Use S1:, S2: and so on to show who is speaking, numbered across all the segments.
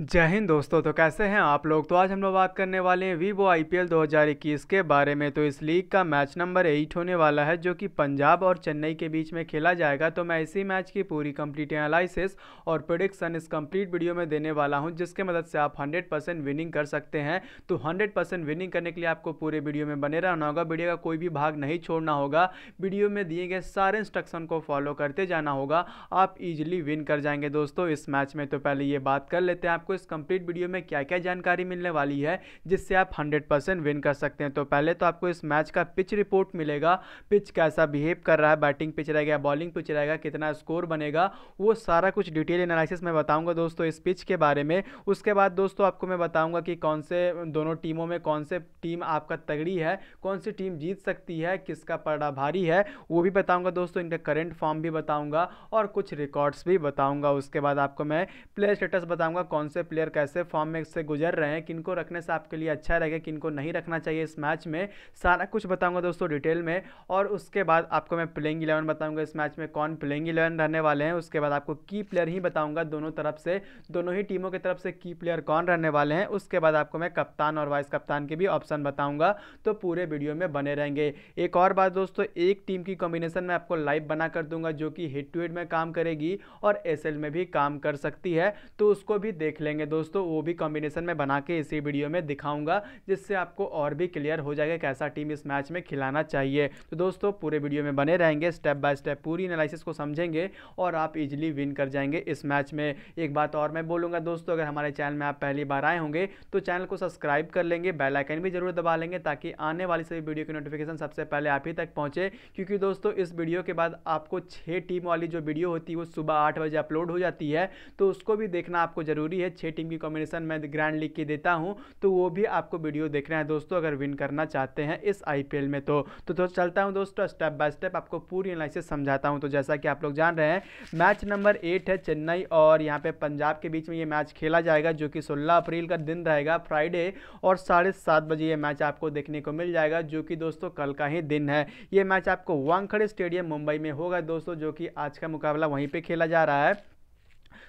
S1: जय हिंद दोस्तों तो कैसे हैं आप लोग तो आज हम लोग बात करने वाले हैं वीवो आईपीएल 2021 के बारे में तो इस लीग का मैच नंबर एट होने वाला है जो कि पंजाब और चेन्नई के बीच में खेला जाएगा तो मैं इसी मैच की पूरी कंप्लीट एनालिसिस और प्रोडिक्शन इस कंप्लीट वीडियो में देने वाला हूं जिसके मदद से आप हंड्रेड विनिंग कर सकते हैं तो हंड्रेड विनिंग करने के लिए आपको पूरे वीडियो में बने रहना होगा वीडियो का कोई भी भाग नहीं छोड़ना होगा वीडियो में दिए गए सारे इंस्ट्रक्शन को फॉलो करते जाना होगा आप इजिली विन कर जाएंगे दोस्तों इस मैच में तो पहले ये बात कर लेते हैं आपको इस कंप्लीट वीडियो में क्या क्या जानकारी मिलने वाली है जिससे आप हंड्रेड परसेंट विन कर सकते हैं तो पहले तो आपको इस मैच का पिच रिपोर्ट मिलेगा पिच कैसा बिहेव कर रहा है बैटिंग पिच रहेगा बॉलिंग पिच रहेगा कितना स्कोर बनेगा वो सारा कुछ डिटेल एनालिसिस मैं बताऊँगा दोस्तों इस पिच के बारे में उसके बाद दोस्तों आपको मैं बताऊँगा कि कौन से दोनों टीमों में कौन से टीम आपका तगड़ी है कौन सी टीम जीत सकती है किसका पड़ा भारी है वो भी बताऊँगा दोस्तों इनका करेंट फॉर्म भी बताऊँगा और कुछ रिकॉर्ड्स भी बताऊँगा उसके बाद आपको मैं प्ले स्टेटस बताऊँगा कौन से से प्लेयर कैसे फॉर्म में से गुजर रहे हैं किनको रखने से आपके लिए अच्छा रहेगा किनको नहीं रखना चाहिए इस मैच में सारा कुछ बताऊँगा दोस्तों डिटेल में और उसके बाद आपको मैं प्लेइंग इलेवन बताऊँगा इस मैच में कौन प्लेइंग इलेवन रहने वाले हैं उसके बाद आपको की प्लेयर ही बताऊँगा दोनों तरफ से दोनों ही टीमों की तरफ से की प्लेयर कौन रहने वाले हैं उसके बाद आपको मैं कप्तान और वाइस कप्तान के भी ऑप्शन बताऊँगा तो पूरे वीडियो में बने रहेंगे एक और बात दोस्तों एक टीम की कॉम्बिनेशन मैं आपको लाइव बना कर दूंगा जो कि हेड टू हेड में काम करेगी और एस में भी काम कर सकती है तो उसको भी देख लें लेंगे दोस्तों वो भी कॉम्बिनेशन में बना के इसी वीडियो में दिखाऊंगा जिससे आपको और भी क्लियर हो जाएगा कैसा टीम इस मैच में खिलाना चाहिए तो दोस्तों पूरे वीडियो में बने रहेंगे स्टेप बाय स्टेप पूरी एनालिसिस को समझेंगे और आप इजिली विन कर जाएंगे इस मैच में एक बात और मैं बोलूँगा दोस्तों अगर हमारे चैनल में आप पहली बार आए होंगे तो चैनल को सब्सक्राइब कर लेंगे बेलाइकन भी जरूर दबा लेंगे ताकि आने वाली सभी वीडियो की नोटिफिकेशन सबसे पहले आप ही तक पहुँचे क्योंकि दोस्तों इस वीडियो के बाद आपको छः टीम वाली जो वीडियो होती है वो सुबह आठ बजे अपलोड हो जाती है तो उसको भी देखना आपको ज़रूरी है छः टीम की कॉम्बिनेशन मैं ग्रैंड लीग की देता हूँ तो वो भी आपको वीडियो रहे हैं दोस्तों अगर विन करना चाहते हैं इस आई में तो तो, तो चलता हूँ दोस्तों स्टेप बाय स्टेप आपको पूरी एनालिसिस समझाता हूँ तो जैसा कि आप लोग जान रहे हैं मैच नंबर एट है चेन्नई और यहाँ पे पंजाब के बीच में ये मैच खेला जाएगा जो कि सोलह अप्रैल का दिन रहेगा फ्राइडे और साढ़े सात बजे ये मैच आपको देखने को मिल जाएगा जो कि दोस्तों कल का ही दिन है ये मैच आपको वांगखड़े स्टेडियम मुंबई में होगा दोस्तों जो कि आज का मुकाबला वहीं पर खेला जा रहा है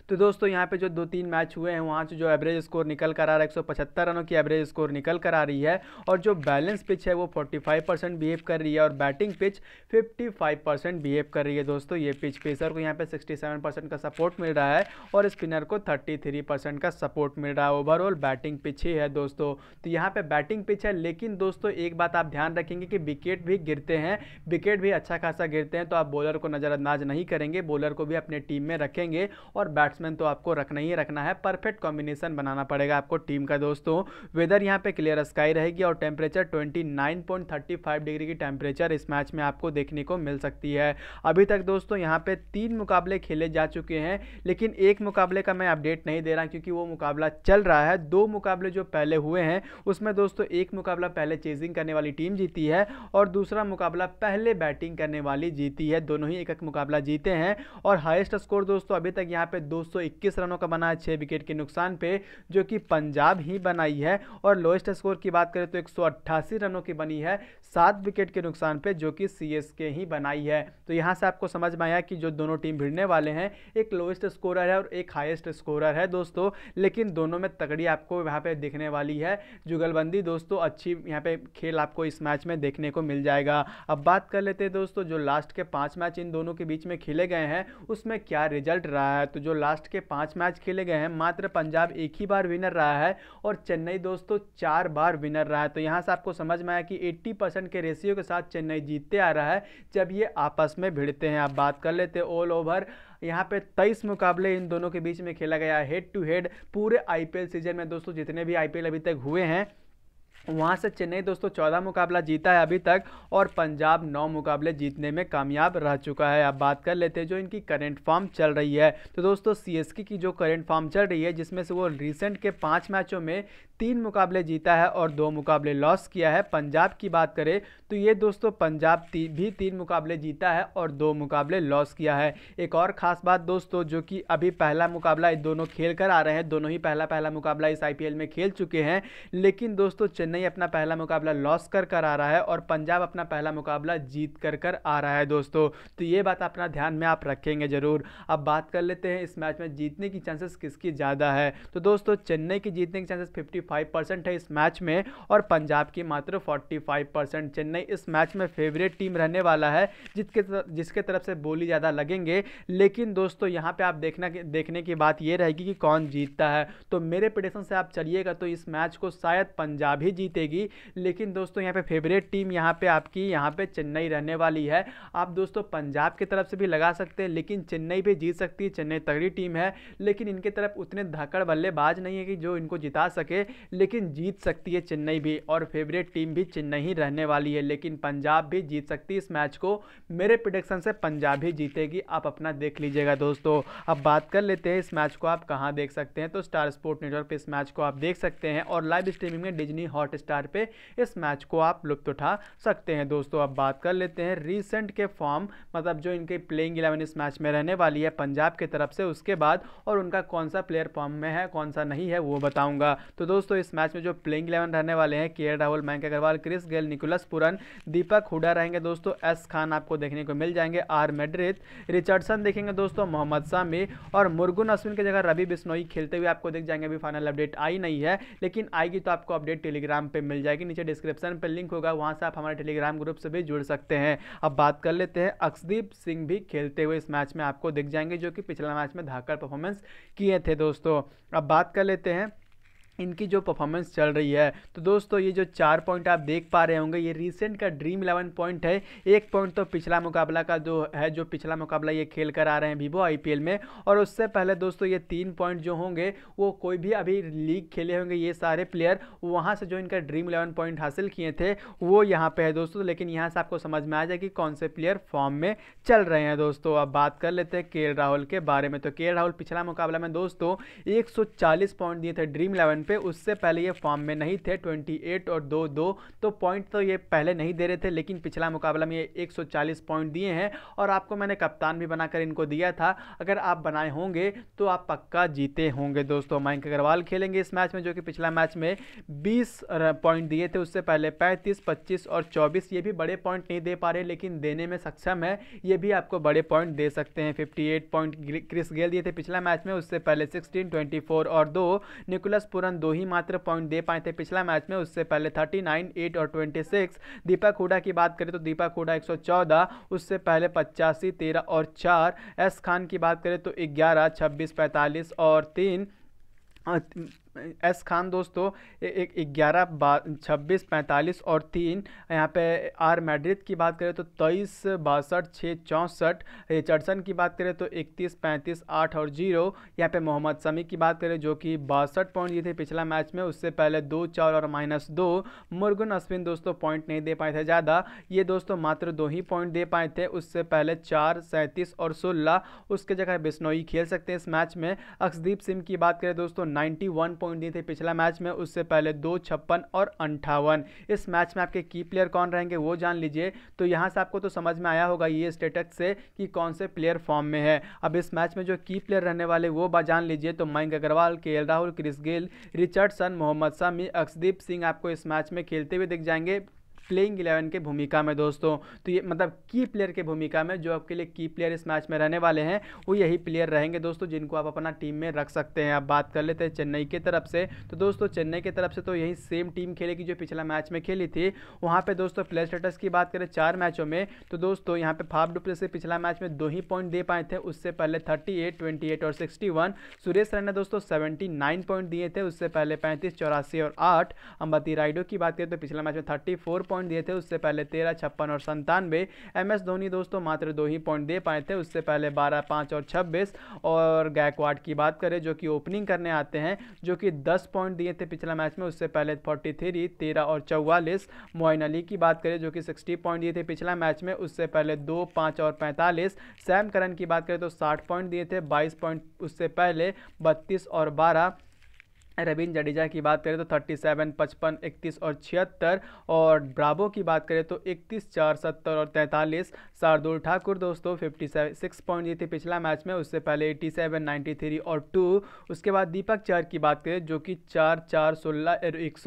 S1: तो दोस्तों यहाँ पे जो दो तीन मैच हुए हैं वहाँ से जो एवरेज स्कोर निकल कर आ रहा है एक रनों की एवरेज स्कोर निकल कर आ रही है और जो बैलेंस पिच है वो 45 परसेंट बिहेव कर रही है और बैटिंग पिच 55 परसेंट बिहेव कर रही है दोस्तों ये पिच पेसर को यहाँ पे 67 परसेंट का सपोर्ट मिल रहा है और स्पिनर को 33 परसेंट का सपोर्ट मिल रहा है ओवरऑल बैटिंग पिच ही है दोस्तों तो यहाँ पर बैटिंग पिच है लेकिन दोस्तों एक बात आप ध्यान रखेंगे कि विकेट भी गिरते हैं विकेट भी अच्छा खासा गिरते हैं तो आप बॉलर को नज़रअंदाज नहीं करेंगे बॉलर को भी अपने टीम में रखेंगे और बैट्स बैट्समैन तो आपको रखना ही रखना है परफेक्ट कॉम्बिनेशन बनाना पड़ेगा आपको टीम का दोस्तों वेदर यहाँ पे क्लियर स्काई रहेगी और टेम्परेचर 29.35 डिग्री की टेम्परेचर इस मैच में आपको देखने को मिल सकती है अभी तक दोस्तों यहाँ पे तीन मुकाबले खेले जा चुके हैं लेकिन एक मुकाबले का मैं अपडेट नहीं दे रहा क्योंकि वो मुकाबला चल रहा है दो मुकाबले जो पहले हुए हैं उसमें दोस्तों एक मुकाबला पहले चेजिंग करने वाली टीम जीती है और दूसरा मुकाबला पहले बैटिंग करने वाली जीती है दोनों ही एक एक मुकाबला जीते हैं और हाईएस्ट स्कोर दोस्तों अभी तक यहाँ पे दो 221 रनों का बना है छः विकेट के नुकसान पे जो कि पंजाब ही बनाई है और लोएस्ट स्कोर की बात करें तो एक रनों की बनी है सात विकेट के नुकसान पर जो कि सी ही बनाई है तो यहाँ से आपको समझ में आया कि जो दोनों टीम भिड़ने वाले हैं एक लोएस्ट स्कोरर है और एक हाइस्ट स्कोरर है दोस्तों लेकिन दोनों में तगड़ी आपको यहाँ पे दिखने वाली है जुगलबंदी दोस्तों अच्छी यहाँ पे खेल आपको इस मैच में देखने को मिल जाएगा अब बात कर लेते हैं दोस्तों जो लास्ट के पांच मैच इन दोनों के बीच में खेले गए हैं उसमें क्या रिजल्ट रहा है तो जो लास्ट लास्ट के पांच मैच खेले गए हैं मात्र पंजाब एक ही बार विनर रहा है और चेन्नई दोस्तों चार बार विनर रहा है तो यहाँ से आपको समझ में आया कि 80 परसेंट के रेशियो के साथ चेन्नई जीतते आ रहा है जब ये आपस में भिड़ते हैं आप बात कर लेते ऑल ओवर यहाँ पे 23 मुकाबले इन दोनों के बीच में खेला गया हेड टू हेड पूरे आईपीएल सीजन में दोस्तों जितने भी आईपीएल अभी तक हुए हैं वहाँ से चेन्नई दोस्तों चौदह मुकाबला जीता है अभी तक और पंजाब नौ मुकाबले जीतने में कामयाब रह चुका है अब बात कर लेते हैं जो इनकी करंट फॉर्म चल रही है तो दोस्तों सीएसके की जो करंट फॉर्म चल रही है जिसमें से वो रिसेंट के पाँच मैचों में तीन मुकाबले जीता है और दो मुकाबले लॉस किया है पंजाब की बात करें तो ये दोस्तों पंजाब ती, भी तीन मुकाबले जीता है और दो मुकाबले लॉस किया है एक और ख़ास बात दोस्तों जो कि अभी पहला मुकाबला दोनों खेल कर आ रहे हैं दोनों ही पहला पहला मुकाबला इस आई में खेल चुके हैं लेकिन दोस्तों चेन्नई चेन्नई अपना पहला मुकाबला लॉस कर कर आ रहा है और पंजाब अपना पहला मुकाबला जीत कर कर आ रहा है दोस्तों तो ये बात अपना ध्यान में आप रखेंगे ज़रूर अब बात कर लेते हैं इस मैच में जीतने की चांसेस किसकी ज़्यादा है तो दोस्तों चेन्नई की जीतने की चांसेस फिफ्टी परसेंट है इस मैच में और पंजाब की मात्र फोर्टी परसेंट चेन्नई इस मैच में फेवरेट टीम रहने वाला है जिसके जिसके तरफ से बोली ज़्यादा लगेंगे लेकिन दोस्तों यहाँ पर आप देखना देखने की बात ये रहेगी कि कौन जीतता है तो मेरे प्रडिशन से आप चलिएगा तो इस मैच को शायद पंजाब ही जीतेगी लेकिन दोस्तों यहाँ पे फेवरेट टीम यहाँ पे आपकी यहाँ पे चेन्नई रहने वाली है आप दोस्तों पंजाब की तरफ से भी लगा सकते हैं लेकिन चेन्नई भी जीत सकती है चेन्नई तगड़ी टीम है लेकिन इनके तरफ उतने धाकड़ बल्लेबाज नहीं है कि जो इनको जिता सके लेकिन जीत सकती है चेन्नई भी और फेवरेट टीम भी चेन्नई ही रहने वाली है लेकिन पंजाब भी जीत सकती है इस मैच को मेरे प्रिडिक्शन से पंजाब ही जीतेगी आप अपना देख लीजिएगा दोस्तों अब बात कर लेते हैं इस मैच को आप कहाँ देख सकते हैं तो स्टार स्पोर्ट नेटवर्क पर इस मैच को आप देख सकते हैं और लाइव स्ट्रीमिंग में डिजनी हॉट हॉट स्टार पे इस मैच को आप लुप्त तो उठा सकते हैं दोस्तों अब बात कर लेते हैं रिसेंट के फॉर्म मतलब जो इनके प्लेइंग इलेवन इस मैच में रहने वाली है पंजाब की तरफ से उसके बाद और उनका कौन सा प्लेयर फॉर्म में है कौन सा नहीं है वो बताऊंगा तो दोस्तों इस मैच में जो प्लेइंग इलेवन रहने वाले हैं K Rahul Mayank Agarwal Chris Gayle Nicholas Pooran Deepak Hooda रहेंगे दोस्तों एस खान आपको देखने को मिल जाएंगे आर मेड्रिथ रिचर्डसन देखेंगे दोस्तों मोहम्मद शामी और मुर्गुन अश्विन की जगह रवि बिश्नोई खेलते हुए आपको देख जाएंगे अभी फाइनल अपडेट आई नहीं है लेकिन आएगी तो आपको अपडेट टेलीग्राम टेलीग्राम पे मिल जाएगी नीचे डिस्क्रिप्शन पे लिंक होगा वहाँ से आप हमारे टेलीग्राम ग्रुप से भी जुड़ सकते हैं अब बात कर लेते हैं अक्षदीप सिंह भी खेलते हुए इस मैच में आपको दिख जाएंगे जो कि पिछला मैच में धाकर परफॉर्मेंस किए थे दोस्तों अब बात कर लेते हैं इनकी जो परफॉर्मेंस चल रही है तो दोस्तों ये जो चार पॉइंट आप देख पा रहे होंगे ये रिसेंट का ड्रीम इलेवन पॉइंट है एक पॉइंट तो पिछला मुकाबला का जो है जो पिछला मुकाबला ये खेल कर आ रहे हैं वीवो आईपीएल में और उससे पहले दोस्तों ये तीन पॉइंट जो होंगे वो कोई भी अभी लीग खेले होंगे ये सारे प्लेयर वहाँ से जो इनका ड्रीम इलेवन पॉइंट हासिल किए थे वो यहाँ पर है दोस्तों लेकिन यहाँ से आपको समझ में आ जाए कि कौन से प्लेयर फॉर्म में चल रहे हैं दोस्तों अब बात कर लेते हैं के राहुल के बारे में तो के राहुल पिछला मुकाबला में दोस्तों एक पॉइंट दिए थे ड्रीम इलेवन पे उससे पहले ये फॉर्म में नहीं थे 28 और दो दो तो पॉइंट तो ये पहले नहीं दे रहे थे लेकिन पिछला मुकाबला में ये 140 पॉइंट दिए हैं और आपको मैंने कप्तान भी बनाकर इनको दिया था अगर आप बनाए होंगे तो आप पक्का जीते होंगे दोस्तों मयंक अग्रवाल खेलेंगे इस मैच में जो कि पिछला मैच में बीस पॉइंट दिए थे उससे पहले पैंतीस पच्चीस और चौबीस ये भी बड़े पॉइंट नहीं दे पा रहे लेकिन देने में सक्षम है ये भी आपको बड़े पॉइंट दे सकते हैं फिफ्टी पॉइंट क्रिस गेल दिए थे पिछला मैच में उससे पहले सिक्सटीन ट्वेंटी और दो निकोलस पुरन दो ही मात्र पॉइंट दे पाए थे पिछला मैच में उससे पहले थर्टी नाइन एट और ट्वेंटी सिक्स दीपक हुडा की बात करें तो दीपक हुडा एक सौ चौदह उससे पहले पचासी तेरह और चार एस खान की बात करें तो ग्यारह छब्बीस पैंतालीस और तीन एस खान दोस्तों ग्यारह छब्बीस पैंतालीस और तीन यहाँ पे आर मैड्रिड की बात करें तो तेईस बासठ छः चौंसठ रिचर्डसन की बात करें तो इकतीस पैंतीस आठ और जीरो यहाँ पे मोहम्मद समी की बात करें जो कि बासठ पॉइंट लिए थे पिछला मैच में उससे पहले दो चार और माइनस दो मुर्गन अश्विन दोस्तों पॉइंट नहीं दे पाए थे ज़्यादा ये दोस्तों मात्र दो ही पॉइंट दे पाए थे उससे पहले चार सैंतीस और सोलह उसके जगह बिश्नोई खेल सकते हैं इस मैच में अक्षदीप सिंह की बात करें दोस्तों नाइन्टी वन पॉइंट दिए थे पिछला मैच में उससे पहले दो छप्पन और अंठावन इस मैच में आपके की प्लेयर कौन रहेंगे वो जान लीजिए तो यहाँ से आपको तो समझ में आया होगा ये स्टेटस से कि कौन से प्लेयर फॉर्म में है अब इस मैच में जो की प्लेयर रहने वाले वो जान लीजिए तो Mayank Agarwal K Rahul Chris Gayle Richardson Mohammed Shami Akshdeep Singh आपको इस मैच में खेलते हुए दिख जाएंगे प्लेइंग इलेवन के भूमिका में दोस्तों तो ये मतलब की प्लेयर के भूमिका में जो आपके लिए की प्लेयर इस मैच में रहने वाले हैं वो यही प्लेयर रहेंगे दोस्तों जिनको आप अपना टीम में रख सकते हैं अब बात कर लेते हैं चेन्नई के तरफ से तो दोस्तों चेन्नई की तरफ से तो यही सेम टीम खेलेगी जो पिछला मैच में खेली थी वहाँ पर दोस्तों प्लेयर स्टेटस की बात करें चार मैचों में तो दोस्तों यहाँ पे फाफ डुप्ले से पिछला मैच में दो ही पॉइंट दे पाए थे उससे पहले थर्टी एट और सिक्सटी सुरेश रैना दोस्तों सेवेंटी पॉइंट दिए थे उससे पहले पैंतीस चौरासी और आठ अम्बती राइडो की बात करें तो पिछला मैच में थर्टी पॉइंट पॉइंट दिए थे उससे पहले तेरह छप्पन और संतानवे एम एस धोनी दोस्तों मात्र दो ही पॉइंट दे पाए थे उससे पहले बारह पाँच और छब्बीस और गायकवाड़ की बात करें जो कि ओपनिंग करने आते हैं जो कि दस पॉइंट दिए थे पिछला मैच में उससे पहले फोर्टी थ्री तेरह और चौवालीस मोइन अली की बात करें जो कि सिक्सटी पॉइंट दिए थे पिछला मैच में उससे पहले दो पाँच और पैंतालीस सैम करन की बात करें तो साठ पॉइंट दिए थे बाईस पॉइंट उससे पहले बत्तीस और बारह रविंद्र जडेजा की बात करें तो 37, 55, 31 और छिहत्तर और ब्रावो की बात करें तो 31, चार सत्तर और 43 शार्दुल ठाकुर दोस्तों 57 सिक्स पॉइंट जीते पिछला मैच में उससे पहले 87, 93 और 2 उसके बाद दीपक चार की बात करें जो कि चार चार सोलह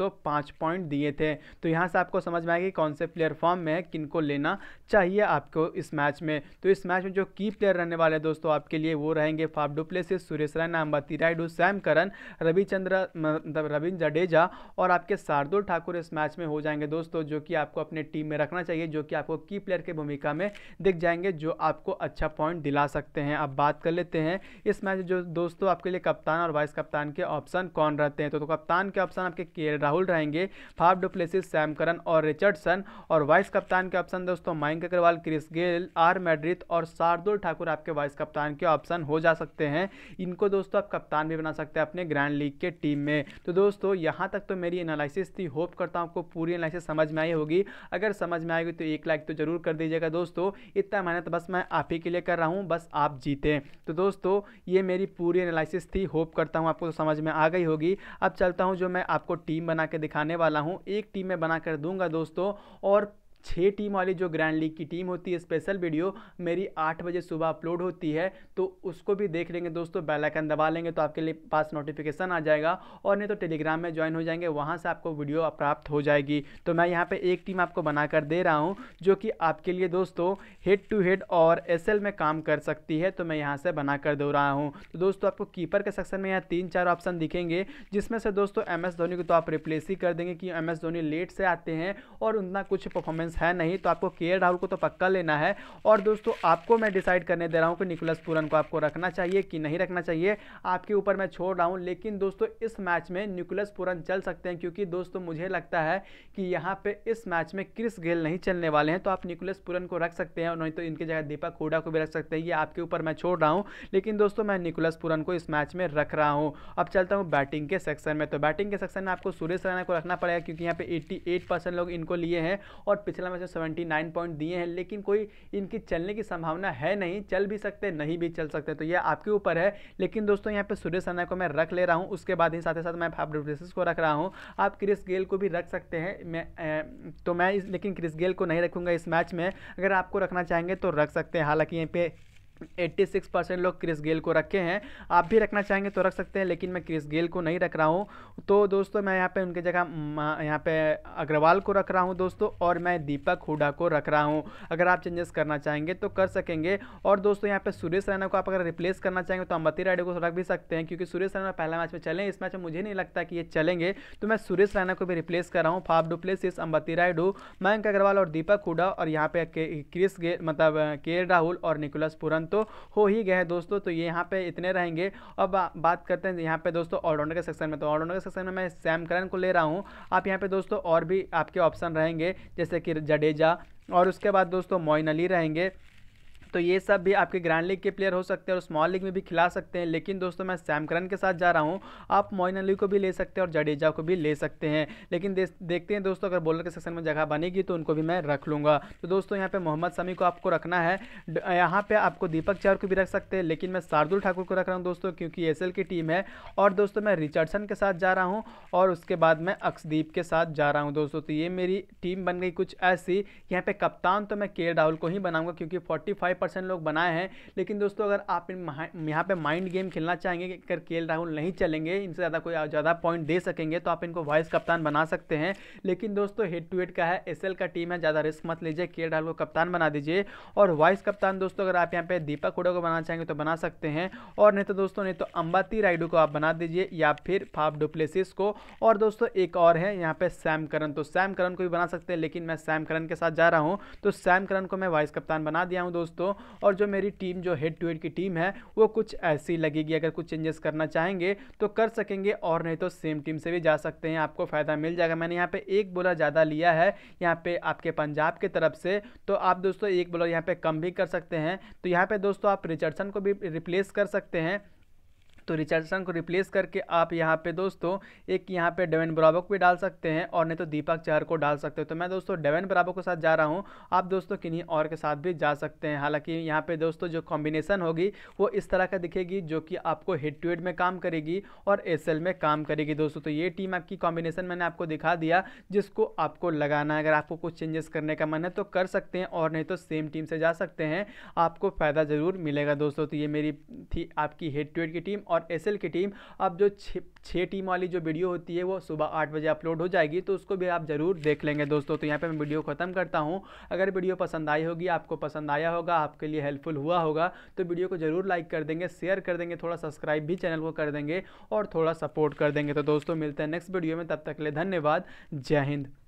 S1: और पाँच पॉइंट दिए थे तो यहाँ से आपको समझ में आएगा कि कौन से प्लेयर फॉर्म में है किन लेना चाहिए आपको इस मैच में तो इस मैच में जो की प्लेयर रहने वाले दोस्तों आपके लिए वो रहेंगे Faf du Plessis Suresh Raina Ambati Rayudu Sam Curran Ravichandra मतलब रविंद्र जडेजा और आपके शार्दुल ठाकुर इस मैच में हो जाएंगे दोस्तों जो कि आपको अपने टीम में रखना चाहिए जो कि आपको की प्लेयर की भूमिका में दिख जाएंगे जो आपको अच्छा पॉइंट दिला सकते हैं अब बात कर लेते हैं इस मैच जो दोस्तों आपके लिए कप्तान और वाइस कप्तान के ऑप्शन कौन रहते हैं तो, तो कप्तान के ऑप्शन आपके के राहुल रहेंगे फाफ डुप्लेसिस सैमकरन और रिचर्डसन और वाइस कप्तान के ऑप्शन दोस्तों Mayank Agarwal Chris Gayle R Meredith और शार्दुल ठाकुर आपके वाइस कप्तान के ऑप्शन हो जा सकते हैं इनको दोस्तों आप कप्तान भी बना सकते हैं अपने ग्रैंड लीग के टीम टीम में तो दोस्तों यहाँ तक तो मेरी एनालिसिस थी होप करता हूँ आपको पूरी एनालिसिस समझ में आई होगी अगर समझ में आएगी तो एक लाइक तो ज़रूर कर दीजिएगा दोस्तों इतना मेहनत बस मैं आप ही के लिए कर रहा हूँ बस आप जीते तो दोस्तों ये मेरी पूरी एनालिसिस थी होप करता हूँ आपको तो समझ में आ गई होगी अब चलता हूँ जो मैं आपको टीम बना के दिखाने वाला हूँ एक टीम में बना कर दूंगा दोस्तों और छः टीम वाली जो ग्रैंड लीग की टीम होती है स्पेशल वीडियो मेरी आठ बजे सुबह अपलोड होती है तो उसको भी देख लेंगे दोस्तों बेलाइकन दबा लेंगे तो आपके लिए पास नोटिफिकेशन आ जाएगा और नहीं तो टेलीग्राम में ज्वाइन हो जाएंगे वहाँ से आपको वीडियो प्राप्त हो जाएगी तो मैं यहाँ पर एक टीम आपको बनाकर दे रहा हूँ जो कि आपके लिए दोस्तों हेड टू हेड और एस में काम कर सकती है तो मैं यहाँ से बना कर दे रहा हूँ तो दोस्तों आपको कीपर के सेक्शन में यहाँ तीन चार ऑप्शन दिखेंगे जिसमें से दोस्तों एम धोनी को तो आप रिप्लेस ही कर देंगे कि एम धोनी लेट से आते हैं और उतना कुछ परफॉर्मेंस चांस है नहीं तो आपको के राहुल को तो पक्का लेना है और दोस्तों आपको मैं डिसाइड करने दे रहा हूँ कि निकोलस पूरन को आपको रखना चाहिए कि नहीं रखना चाहिए आपके ऊपर मैं छोड़ रहा हूँ लेकिन दोस्तों इस मैच में निकोलस पूरन चल सकते हैं क्योंकि दोस्तों मुझे लगता है कि यहाँ पर इस मैच में क्रिस गेल नहीं चलने वाले हैं तो आप निकोलस पूरन को रख सकते हैं और नहीं तो इनकी जगह दीपक हुडा को भी रख सकते हैं ये आपके ऊपर मैं छोड़ रहा हूँ लेकिन दोस्तों मैं निकोलस पूरन को इस मैच में रख रहा हूँ अब चलता हूँ बैटिंग के सेक्शन में तो बैटिंग के सेक्शन में आपको सुरेश रैना को रखना पड़ेगा क्योंकि यहाँ पे 88 परसेंट लोग इनको लिए हैं और पिछले फिलहाल में सेवेंटी नाइन पॉइंट दिए हैं लेकिन कोई इनकी चलने की संभावना है नहीं चल भी सकते नहीं भी चल सकते तो ये आपके ऊपर है लेकिन दोस्तों यहाँ पे सूर्य सन्ना को मैं रख ले रहा हूँ उसके बाद ही साथ ही साथ मैं फाइव डुप्लेसिस को रख रहा हूँ आप क्रिस गेल को भी रख सकते हैं मैं तो मैं इस लेकिन क्रिस गेल को नहीं रखूँगा इस मैच में अगर आपको रखना चाहेंगे तो रख सकते हैं हालांकि यहाँ पे 86 परसेंट लोग क्रिस गेल को रखे हैं आप भी रखना चाहेंगे तो रख सकते हैं लेकिन मैं क्रिस गेल को नहीं रख रहा हूँ तो दोस्तों मैं यहाँ पे उनके जगह यहाँ पे अग्रवाल को रख रहा हूँ दोस्तों और मैं दीपक हुडा को रख रहा हूँ अगर आप चेंजेस करना चाहेंगे तो कर सकेंगे और दोस्तों यहाँ पर सुरेश रैना को आप अगर रिप्लेस करना चाहेंगे तो अम्बती रायडू को रख भी सकते हैं क्योंकि सुरेश रैना पहला मैच में चले इस मैच में मुझे नहीं लगता कि ये चलेंगे तो मैं सुरेश रैना को भी रिप्लेस कर रहा हूँ फाफ इस अम्बती रायडू मयंक अग्रवाल और दीपक हुडा और यहाँ पे क्रिस गेल मतलब के राहुल और निकोलस पुरन ख़त्म तो हो ही गया है दोस्तों तो ये यहाँ पे इतने रहेंगे अब बात करते हैं यहाँ पे दोस्तों ऑलराउंडर के सेक्शन में तो ऑलराउंडर के सेक्शन में मैं सैम करन को ले रहा हूँ आप यहाँ पे दोस्तों और भी आपके ऑप्शन रहेंगे जैसे कि जडेजा और उसके बाद दोस्तों मोइन अली रहेंगे तो ये सब भी आपके ग्रैंड लीग के प्लेयर हो सकते हैं और स्मॉल लीग में भी खिला सकते हैं लेकिन दोस्तों मैं सैमकरन के साथ जा रहा हूँ आप मोइन अली को भी ले सकते हैं और जडेजा को भी ले सकते हैं लेकिन देखते हैं दोस्तों अगर बॉलर के सेक्शन में जगह बनेगी तो उनको भी मैं रख लूँगा तो दोस्तों यहाँ पर मोहम्मद समी को आपको रखना है यहाँ पर आपको दीपक चार को भी रख सकते हैं लेकिन मैं शार्दुल ठाकुर को रख रहा हूँ दोस्तों क्योंकि एस की टीम है और दोस्तों मैं रिचर्डसन के साथ जा रहा हूँ और उसके बाद मैं अक्षदीप के साथ जा रहा हूँ दोस्तों तो ये मेरी टीम बन गई कुछ ऐसी यहाँ पर कप्तान तो मैं के राहुल को ही बनाऊंगा क्योंकि 45 परसेंट लोग बनाए हैं लेकिन दोस्तों अगर आप इन यहाँ पे माइंड गेम खेलना चाहेंगे कि अगर के राहुल नहीं चलेंगे इनसे ज़्यादा कोई ज़्यादा पॉइंट दे सकेंगे तो आप इनको वाइस कप्तान बना सकते हैं लेकिन दोस्तों हेड टू हेड का है एस का टीम है ज़्यादा रिस्क मत लीजिए के राहुल को कप्तान बना दीजिए और वाइस कप्तान दोस्तों अगर आप यहाँ पर दीपक हुडा को बनाना चाहेंगे तो बना सकते हैं और नहीं तो दोस्तों नहीं तो अंबाती राइडू को आप बना दीजिए या फिर फाफ डुप्लेसिस को और दोस्तों एक और है यहाँ पर सैम करन तो सैम करन को भी बना सकते हैं लेकिन मैं सैम करन के साथ जा रहा हूँ तो सैम करन को मैं वाइस कप्तान बना दिया हूँ दोस्तों और जो मेरी टीम जो हेड टू हेड की टीम है वो कुछ ऐसी लगेगी अगर कुछ चेंजेस करना चाहेंगे तो कर सकेंगे और नहीं तो सेम टीम से भी जा सकते हैं आपको फ़ायदा मिल जाएगा मैंने यहाँ पर एक बोला ज़्यादा लिया है यहाँ पे आपके पंजाब की तरफ से तो आप दोस्तों एक बोला यहाँ पर कम भी कर सकते हैं तो यहाँ पर दोस्तों आप रिचर्डसन को भी रिप्लेस कर सकते हैं तो रिचर्डसन को रिप्लेस करके आप यहाँ पे दोस्तों एक यहाँ पे डेवन ब्रावो को भी डाल सकते हैं और नहीं तो दीपक चहर को डाल सकते हो तो मैं दोस्तों डेवन ब्रावो के साथ जा रहा हूँ आप दोस्तों किन्हीं और के साथ भी जा सकते हैं हालांकि यहाँ पे दोस्तों जो कॉम्बिनेशन होगी वो इस तरह का दिखेगी जो कि आपको हेड टू हेड में काम करेगी और एस में काम करेगी दोस्तों तो ये टीम आपकी कॉम्बिनेशन मैंने आपको दिखा दिया जिसको आपको लगाना है अगर आपको कुछ चेंजेस करने का मन है तो कर सकते हैं और नहीं तो सेम टीम से जा सकते हैं आपको फ़ायदा ज़रूर मिलेगा दोस्तों तो ये मेरी थी आपकी हेड टू हेड की टीम और एस की टीम अब जो छः टीम वाली जो वीडियो होती है वो सुबह आठ बजे अपलोड हो जाएगी तो उसको भी आप ज़रूर देख लेंगे दोस्तों तो यहाँ पर मैं वीडियो ख़त्म करता हूँ अगर वीडियो पसंद आई होगी आपको पसंद आया होगा आपके लिए हेल्पफुल हुआ होगा तो वीडियो को ज़रूर लाइक कर देंगे शेयर कर देंगे थोड़ा सब्सक्राइब भी चैनल को कर देंगे और थोड़ा सपोर्ट कर देंगे तो दोस्तों मिलते हैं नेक्स्ट वीडियो में तब तक के लिए धन्यवाद जय हिंद